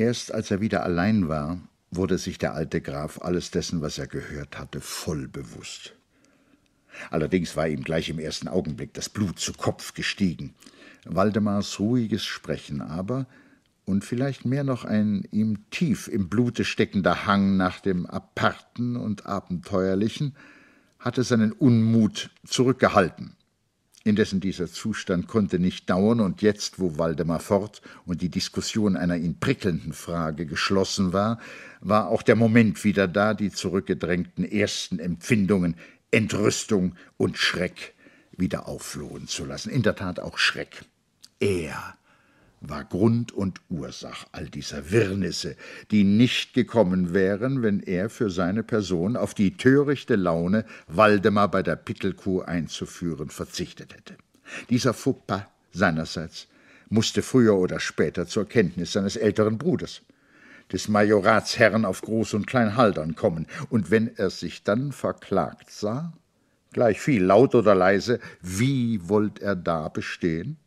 Erst als er wieder allein war, wurde sich der alte Graf alles dessen, was er gehört hatte, voll bewusst. Allerdings war ihm gleich im ersten Augenblick das Blut zu Kopf gestiegen. Waldemars ruhiges Sprechen aber, und vielleicht mehr noch ein ihm tief im Blute steckender Hang nach dem Aparten und Abenteuerlichen, hatte seinen Unmut zurückgehalten. Indessen dieser Zustand konnte nicht dauern, und jetzt, wo Waldemar fort und die Diskussion einer ihn prickelnden Frage geschlossen war, war auch der Moment wieder da, die zurückgedrängten ersten Empfindungen Entrüstung und Schreck wieder aufflohen zu lassen. In der Tat auch Schreck. Er, war Grund und Ursach all dieser Wirrnisse, die nicht gekommen wären, wenn er für seine Person auf die törichte Laune, Waldemar bei der Pittelkuh einzuführen, verzichtet hätte. Dieser Fauxpas seinerseits musste früher oder später zur Kenntnis seines älteren Bruders, des Majoratsherrn auf Groß- und Kleinhaldern kommen, und wenn er sich dann verklagt sah, gleich viel laut oder leise, wie wollt er da bestehen?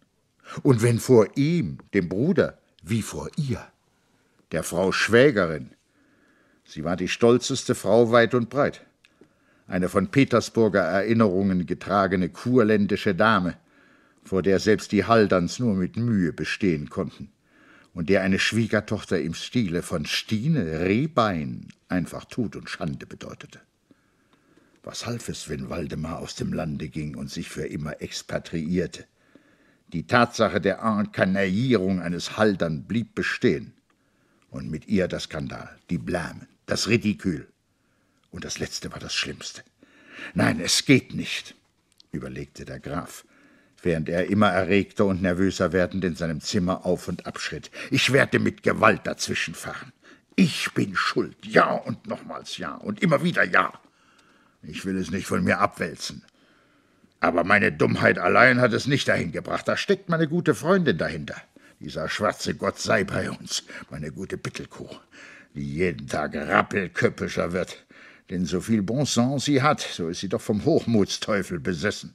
Und wenn vor ihm, dem Bruder, wie vor ihr, der Frau Schwägerin, sie war die stolzeste Frau weit und breit, eine von Petersburger Erinnerungen getragene kurländische Dame, vor der selbst die Halderns nur mit Mühe bestehen konnten, und der eine Schwiegertochter im Stile von Stine Rehbein einfach Tod und Schande bedeutete. Was half es, wenn Waldemar aus dem Lande ging und sich für immer expatriierte? Die Tatsache der Enkarnaierung eines Haldern blieb bestehen. Und mit ihr der Skandal, die Blämen, das Ridikül. Und das Letzte war das Schlimmste. Nein, es geht nicht, überlegte der Graf, während er immer erregter und nervöser werdend in seinem Zimmer auf und abschritt. Ich werde mit Gewalt dazwischenfahren. Ich bin schuld. Ja und nochmals ja und immer wieder ja. Ich will es nicht von mir abwälzen. Aber meine Dummheit allein hat es nicht dahin gebracht. Da steckt meine gute Freundin dahinter. Dieser schwarze Gott sei bei uns, meine gute Bittelkuh, die jeden Tag rappelköppischer wird. Denn so viel Bon Sens sie hat, so ist sie doch vom Hochmutsteufel besessen.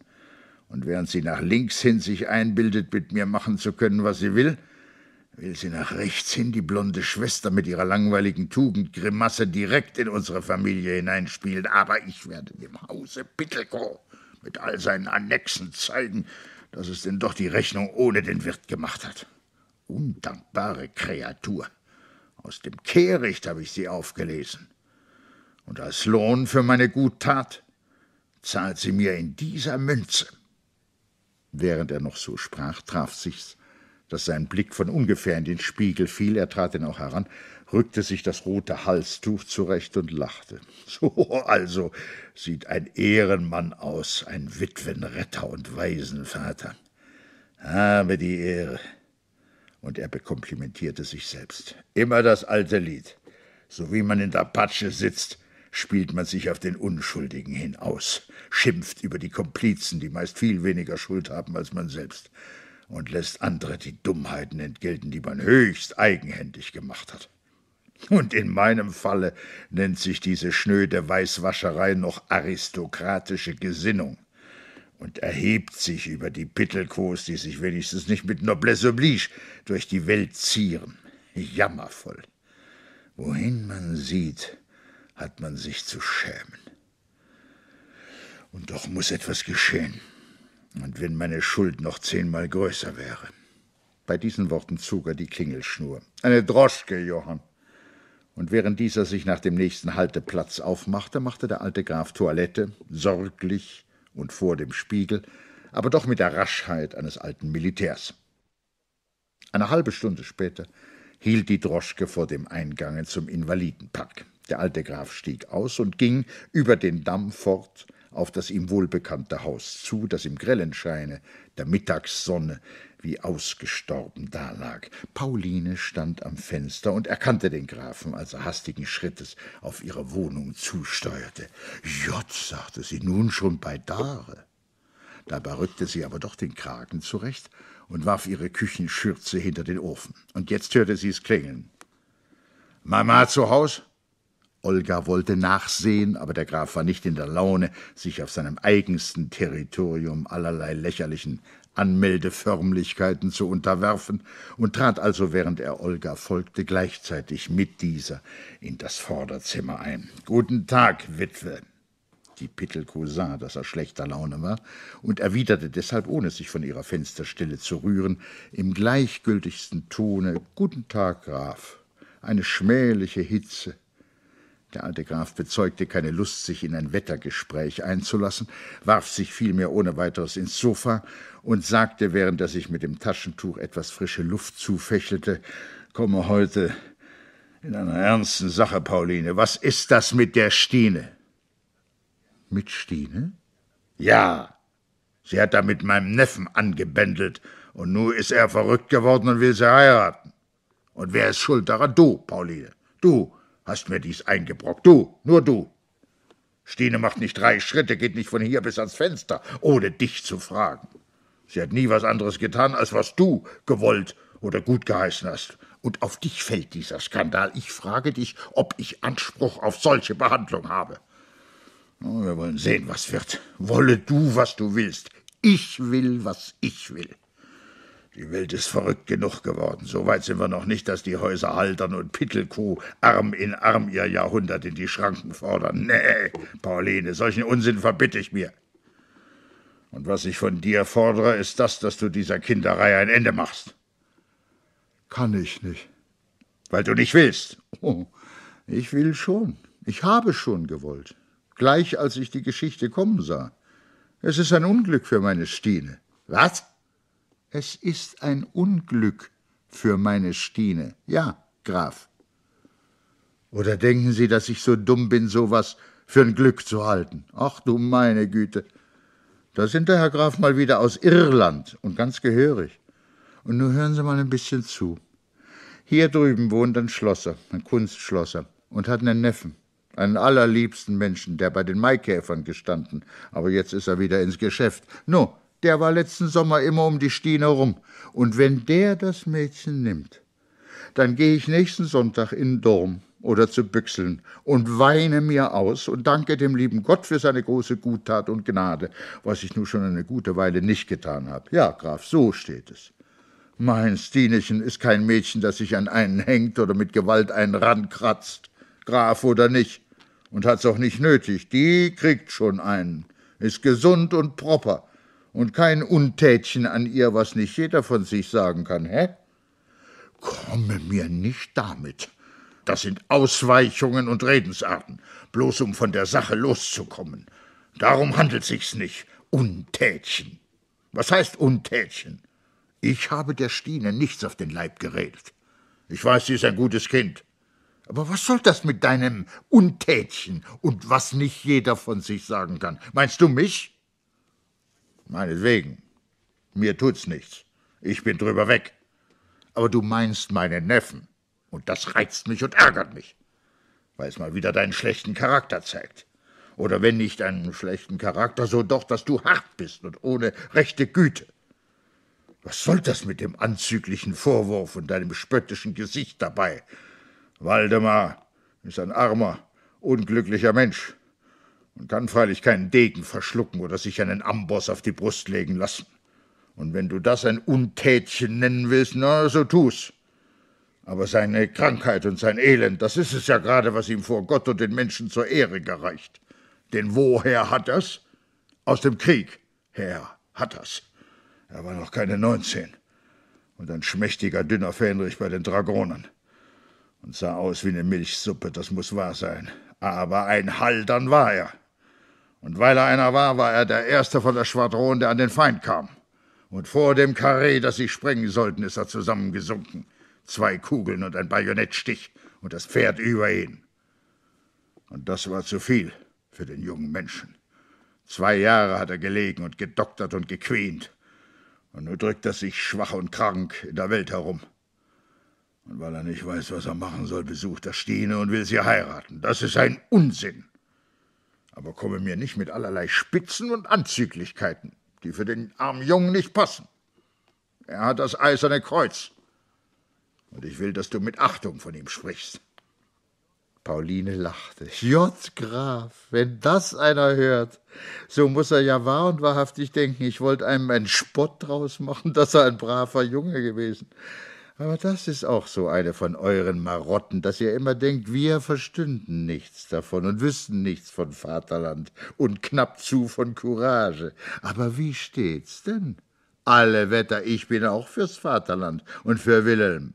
Und während sie nach links hin sich einbildet, mit mir machen zu können, was sie will, will sie nach rechts hin die blonde Schwester mit ihrer langweiligen Tugendgrimasse direkt in unsere Familie hineinspielen. Aber ich werde dem Hause Bittelkoh mit all seinen Annexen zeigen, dass es denn doch die Rechnung ohne den Wirt gemacht hat. Undankbare Kreatur. Aus dem Kehricht habe ich sie aufgelesen. Und als Lohn für meine Guttat zahlt sie mir in dieser Münze. Während er noch so sprach, traf sich's, dass sein Blick von ungefähr in den Spiegel fiel, er trat denn auch heran, rückte sich das rote Halstuch zurecht und lachte. So also sieht ein Ehrenmann aus, ein Witwenretter und Waisenvater. Habe die Ehre. Und er bekomplimentierte sich selbst. Immer das alte Lied. So wie man in der Patsche sitzt, spielt man sich auf den Unschuldigen hinaus, schimpft über die Komplizen, die meist viel weniger Schuld haben als man selbst und lässt andere die Dummheiten entgelten, die man höchst eigenhändig gemacht hat. Und in meinem Falle nennt sich diese schnöde Weißwascherei noch aristokratische Gesinnung und erhebt sich über die Pittelkos, die sich wenigstens nicht mit Noblesse oblige durch die Welt zieren. Jammervoll. Wohin man sieht, hat man sich zu schämen. Und doch muss etwas geschehen und wenn meine Schuld noch zehnmal größer wäre. Bei diesen Worten zog er die Klingelschnur. Eine Droschke, Johann. Und während dieser sich nach dem nächsten Halteplatz aufmachte, machte der alte Graf Toilette, sorglich und vor dem Spiegel, aber doch mit der Raschheit eines alten Militärs. Eine halbe Stunde später hielt die Droschke vor dem Eingang zum Invalidenpark. Der alte Graf stieg aus und ging über den Damm fort auf das ihm wohlbekannte Haus zu, das im grellen Scheine der Mittagssonne wie ausgestorben dalag. Pauline stand am Fenster und erkannte den Grafen, als er hastigen Schrittes auf ihre Wohnung zusteuerte. Jott, sagte sie, nun schon bei Dare. Dabei rückte sie aber doch den Kragen zurecht und warf ihre Küchenschürze hinter den Ofen. Und jetzt hörte sie es klingeln. Mama zu Haus? Olga wollte nachsehen, aber der Graf war nicht in der Laune, sich auf seinem eigensten Territorium allerlei lächerlichen Anmeldeförmlichkeiten zu unterwerfen, und trat also, während er Olga folgte, gleichzeitig mit dieser in das Vorderzimmer ein. Guten Tag, Witwe. Die Pittelkuh sah, dass er schlechter Laune war, und erwiderte deshalb, ohne sich von ihrer Fensterstelle zu rühren, im gleichgültigsten Tone Guten Tag, Graf. Eine schmähliche Hitze, der alte Graf bezeugte keine Lust, sich in ein Wettergespräch einzulassen, warf sich vielmehr ohne weiteres ins Sofa und sagte, während er sich mit dem Taschentuch etwas frische Luft zufächelte, komme heute in einer ernsten Sache, Pauline. Was ist das mit der Stine? Mit Stine? Ja. Sie hat da mit meinem Neffen angebändelt, und nun ist er verrückt geworden und will sie heiraten. Und wer ist schuld daran? Du, Pauline. Du, Hast mir dies eingebrockt. Du, nur du. Stine macht nicht drei Schritte, geht nicht von hier bis ans Fenster, ohne dich zu fragen. Sie hat nie was anderes getan, als was du gewollt oder gut geheißen hast. Und auf dich fällt dieser Skandal. Ich frage dich, ob ich Anspruch auf solche Behandlung habe. Wir wollen sehen, was wird. Wolle du, was du willst. Ich will, was ich will. Die Welt ist verrückt genug geworden. So weit sind wir noch nicht, dass die Häuser haltern und Pittelkuh Arm in Arm ihr Jahrhundert in die Schranken fordern. Nee, Pauline, solchen Unsinn verbitte ich mir. Und was ich von dir fordere, ist das, dass du dieser Kinderei ein Ende machst. Kann ich nicht. Weil du nicht willst. Oh, ich will schon. Ich habe schon gewollt. Gleich als ich die Geschichte kommen sah. Es ist ein Unglück für meine Stine. Was? Es ist ein Unglück für meine Stine. Ja, Graf. Oder denken Sie, dass ich so dumm bin, sowas für ein Glück zu halten? Ach du meine Güte. Da sind der Herr Graf mal wieder aus Irland und ganz gehörig. Und nun hören Sie mal ein bisschen zu. Hier drüben wohnt ein Schlosser, ein Kunstschlosser, und hat einen Neffen, einen allerliebsten Menschen, der bei den Maikäfern gestanden, aber jetzt ist er wieder ins Geschäft. No, der war letzten Sommer immer um die Stine rum. Und wenn der das Mädchen nimmt, dann gehe ich nächsten Sonntag in den Dorm oder zu Büchseln und weine mir aus und danke dem lieben Gott für seine große Guttat und Gnade, was ich nun schon eine gute Weile nicht getan habe. Ja, Graf, so steht es. Mein Stinechen ist kein Mädchen, das sich an einen hängt oder mit Gewalt einen rankratzt, Graf oder nicht, und hat's auch nicht nötig. Die kriegt schon einen, ist gesund und proper und kein Untätchen an ihr, was nicht jeder von sich sagen kann, hä? Komme mir nicht damit. Das sind Ausweichungen und Redensarten, bloß um von der Sache loszukommen. Darum handelt sich's nicht. Untätchen. Was heißt Untätchen? Ich habe der Stine nichts auf den Leib geredet. Ich weiß, sie ist ein gutes Kind. Aber was soll das mit deinem Untätchen und was nicht jeder von sich sagen kann? Meinst du mich? Meinetwegen. Mir tut's nichts. Ich bin drüber weg. Aber du meinst meinen Neffen. Und das reizt mich und ärgert mich. Weil es mal wieder deinen schlechten Charakter zeigt. Oder wenn nicht einen schlechten Charakter, so doch, dass du hart bist und ohne rechte Güte. Was soll das mit dem anzüglichen Vorwurf und deinem spöttischen Gesicht dabei? Waldemar ist ein armer, unglücklicher Mensch und kann freilich keinen Degen verschlucken oder sich einen Amboss auf die Brust legen lassen. Und wenn du das ein Untätchen nennen willst, na, so tu's. Aber seine Krankheit und sein Elend, das ist es ja gerade, was ihm vor Gott und den Menschen zur Ehre gereicht. Denn woher hat er's? Aus dem Krieg. Herr hat er's. Er war noch keine neunzehn. Und ein schmächtiger, dünner Fähnrich bei den Dragonern. Und sah aus wie eine Milchsuppe, das muss wahr sein. Aber ein Haldern war er. Und weil er einer war, war er der Erste von der Schwadron, der an den Feind kam. Und vor dem Karree, das sie sprengen sollten, ist er zusammengesunken. Zwei Kugeln und ein Bajonettstich und das Pferd über ihn. Und das war zu viel für den jungen Menschen. Zwei Jahre hat er gelegen und gedoktert und gequient. Und nun drückt er sich schwach und krank in der Welt herum. Und weil er nicht weiß, was er machen soll, besucht er Stine und will sie heiraten. Das ist ein Unsinn aber komme mir nicht mit allerlei Spitzen und Anzüglichkeiten, die für den armen Jungen nicht passen. Er hat das eiserne Kreuz. Und ich will, dass du mit Achtung von ihm sprichst. Pauline lachte. J. Graf, wenn das einer hört, so muss er ja wahr und wahrhaftig denken, ich wollte einem einen Spott draus machen, dass er ein braver Junge gewesen. Aber das ist auch so eine von euren Marotten, dass ihr immer denkt, wir verstünden nichts davon und wüssten nichts von Vaterland und knapp zu von Courage. Aber wie steht's denn? Alle Wetter, ich bin auch fürs Vaterland und für Wilhelm.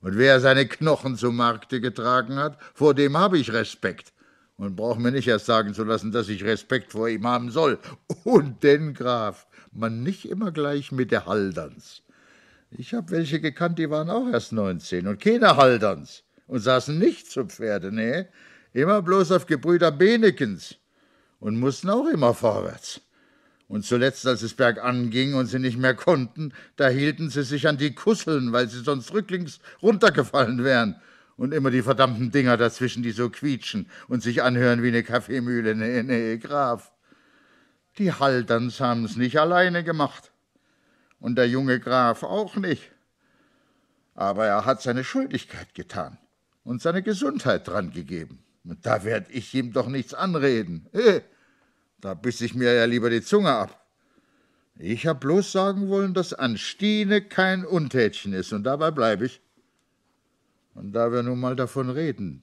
Und wer seine Knochen zum Markte getragen hat, vor dem habe ich Respekt. Und braucht mir nicht erst sagen zu lassen, dass ich Respekt vor ihm haben soll. Und denn, Graf, man nicht immer gleich mit der Halderns. Ich hab welche gekannt, die waren auch erst 19 und keine Halderns und saßen nicht zu Pferde, nee, immer bloß auf Gebrüder Benekens und mussten auch immer vorwärts. Und zuletzt, als es bergan ging und sie nicht mehr konnten, da hielten sie sich an die Kusseln, weil sie sonst rücklings runtergefallen wären. Und immer die verdammten Dinger dazwischen, die so quietschen und sich anhören wie eine Kaffeemühle. Nee, nee, Graf. Die Halterns haben's nicht alleine gemacht und der junge Graf auch nicht. Aber er hat seine Schuldigkeit getan und seine Gesundheit dran gegeben. Und da werde ich ihm doch nichts anreden. Äh, da biss ich mir ja lieber die Zunge ab. Ich hab bloß sagen wollen, dass Anstine kein Untätchen ist, und dabei bleibe ich. Und da wir nun mal davon reden,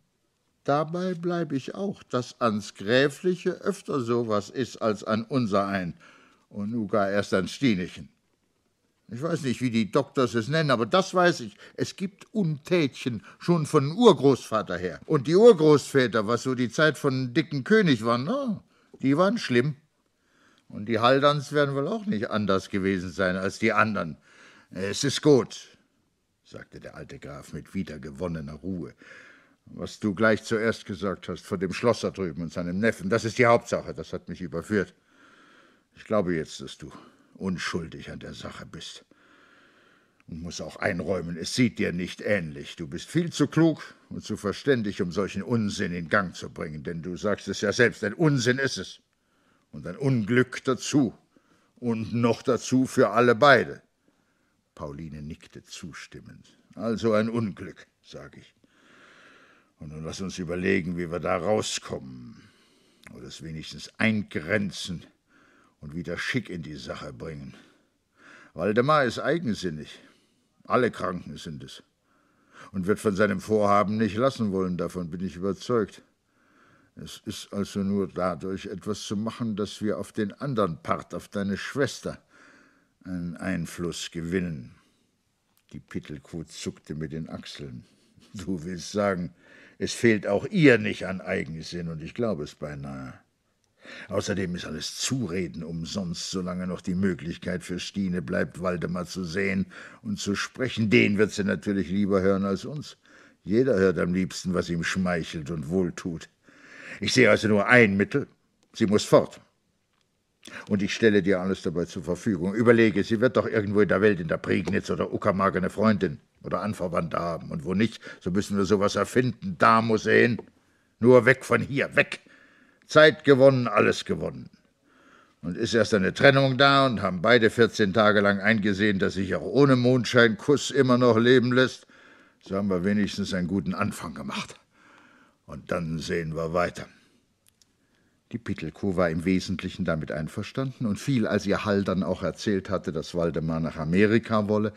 dabei bleibe ich auch, dass ans Gräfliche öfter sowas ist als an unserein und nun gar erst ans Stinechen. Ich weiß nicht, wie die Doktors es nennen, aber das weiß ich. Es gibt Untätchen schon von Urgroßvater her. Und die Urgroßväter, was so die Zeit von dicken König waren, na, ne, die waren schlimm. Und die Haldans werden wohl auch nicht anders gewesen sein als die anderen. Es ist gut, sagte der alte Graf mit wiedergewonnener Ruhe. Was du gleich zuerst gesagt hast vor dem Schlosser drüben und seinem Neffen, das ist die Hauptsache, das hat mich überführt. Ich glaube jetzt, dass du unschuldig an der Sache bist. Und muss auch einräumen, es sieht dir nicht ähnlich. Du bist viel zu klug und zu verständig, um solchen Unsinn in Gang zu bringen, denn du sagst es ja selbst, ein Unsinn ist es. Und ein Unglück dazu. Und noch dazu für alle beide. Pauline nickte zustimmend. Also ein Unglück, sage ich. Und nun lass uns überlegen, wie wir da rauskommen. Oder es wenigstens eingrenzen und wieder Schick in die Sache bringen. Waldemar ist eigensinnig. Alle Kranken sind es. Und wird von seinem Vorhaben nicht lassen wollen, davon bin ich überzeugt. Es ist also nur dadurch etwas zu machen, dass wir auf den anderen Part, auf deine Schwester, einen Einfluss gewinnen. Die Pittelkuh zuckte mit den Achseln. Du willst sagen, es fehlt auch ihr nicht an Eigensinn, und ich glaube es beinahe. Außerdem ist alles Zureden umsonst, solange noch die Möglichkeit für Stine bleibt, Waldemar zu sehen und zu sprechen. Den wird sie natürlich lieber hören als uns. Jeder hört am liebsten, was ihm schmeichelt und wohltut. Ich sehe also nur ein Mittel. Sie muss fort. Und ich stelle dir alles dabei zur Verfügung. Überlege, sie wird doch irgendwo in der Welt, in der Prignitz oder Uckermark, eine Freundin oder Anverwandte haben. Und wo nicht, so müssen wir sowas erfinden. Da muss sie hin. Nur weg von hier, weg. Zeit gewonnen, alles gewonnen. Und ist erst eine Trennung da und haben beide 14 Tage lang eingesehen, dass sich auch ohne Mondscheinkuss immer noch leben lässt, so haben wir wenigstens einen guten Anfang gemacht. Und dann sehen wir weiter. Die Pittelkuh war im Wesentlichen damit einverstanden und fiel, als ihr Hall dann auch erzählt hatte, dass Waldemar nach Amerika wolle,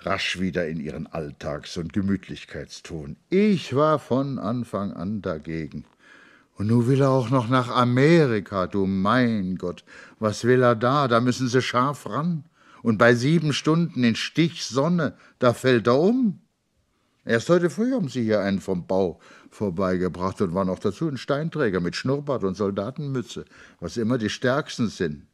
rasch wieder in ihren Alltags- und Gemütlichkeitston. Ich war von Anfang an dagegen. Und nun will er auch noch nach Amerika, du mein Gott. Was will er da? Da müssen sie scharf ran. Und bei sieben Stunden in Stichsonne, da fällt er um. Erst heute früh haben sie hier einen vom Bau vorbeigebracht und war noch dazu ein Steinträger mit Schnurrbart und Soldatenmütze, was immer die stärksten sind.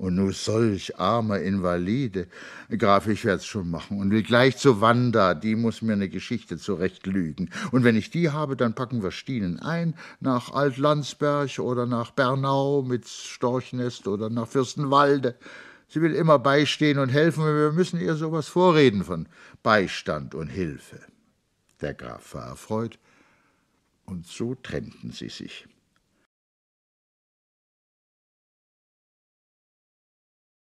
Und nur solch armer Invalide. Graf, ich werd's schon machen und will gleich zu Wanda, die muss mir eine Geschichte zurecht lügen. Und wenn ich die habe, dann packen wir Stienen ein, nach Altlandsberg oder nach Bernau mit Storchnest oder nach Fürstenwalde. Sie will immer beistehen und helfen, und wir müssen ihr sowas vorreden von Beistand und Hilfe. Der Graf war erfreut, und so trennten sie sich.